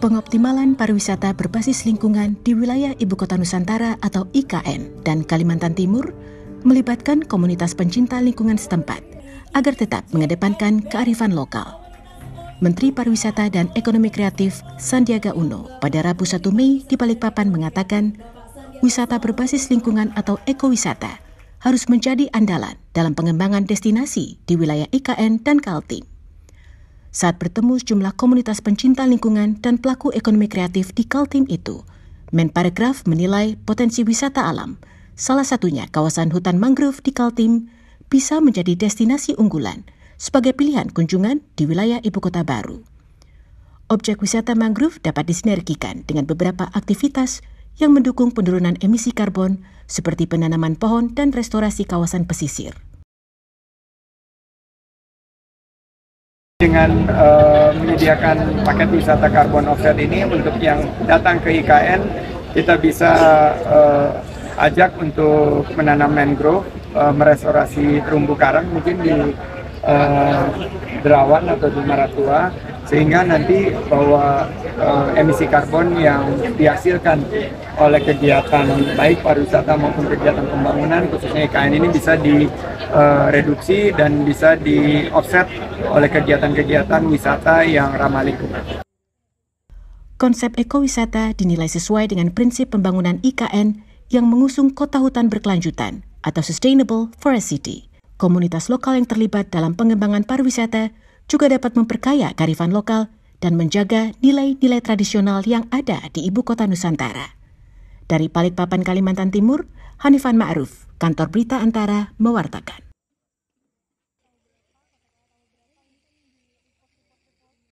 Pengoptimalan pariwisata berbasis lingkungan di wilayah Ibu Kota Nusantara atau IKN dan Kalimantan Timur melibatkan komunitas pencinta lingkungan setempat agar tetap mengedepankan kearifan lokal. Menteri Pariwisata dan Ekonomi Kreatif Sandiaga Uno pada Rabu 1 Mei di Balikpapan mengatakan, wisata berbasis lingkungan atau ekowisata harus menjadi andalan dalam pengembangan destinasi di wilayah IKN dan Kaltim. Saat bertemu sejumlah komunitas pencinta lingkungan dan pelaku ekonomi kreatif di Kaltim itu, Menparekraf menilai potensi wisata alam, salah satunya kawasan hutan mangrove di Kaltim, bisa menjadi destinasi unggulan sebagai pilihan kunjungan di wilayah ibu kota baru. Objek wisata mangrove dapat disinergikan dengan beberapa aktivitas yang mendukung penurunan emisi karbon seperti penanaman pohon dan restorasi kawasan pesisir. Dengan uh, menyediakan paket wisata karbon offset ini untuk yang datang ke IKN, kita bisa uh, ajak untuk menanam mangrove, uh, merestorasi terumbu karang mungkin di uh, Derawan atau di Maratua, sehingga nanti bahwa uh, emisi karbon yang dihasilkan oleh kegiatan baik pariwisata maupun kegiatan pembangunan khususnya IKN ini bisa direduksi eh, uh, dan bisa di offset oleh kegiatan-kegiatan wisata yang ramah lingkungan. Konsep ekowisata dinilai sesuai dengan prinsip pembangunan IKN yang mengusung kota hutan berkelanjutan atau Sustainable Forest City. Komunitas lokal yang terlibat dalam pengembangan pariwisata juga dapat memperkaya karifan lokal dan menjaga nilai-nilai tradisional yang ada di ibu kota Nusantara. Dari Palikpapan Kalimantan Timur, Hanifan Ma'ruf, Kantor Berita Antara, mewartakan.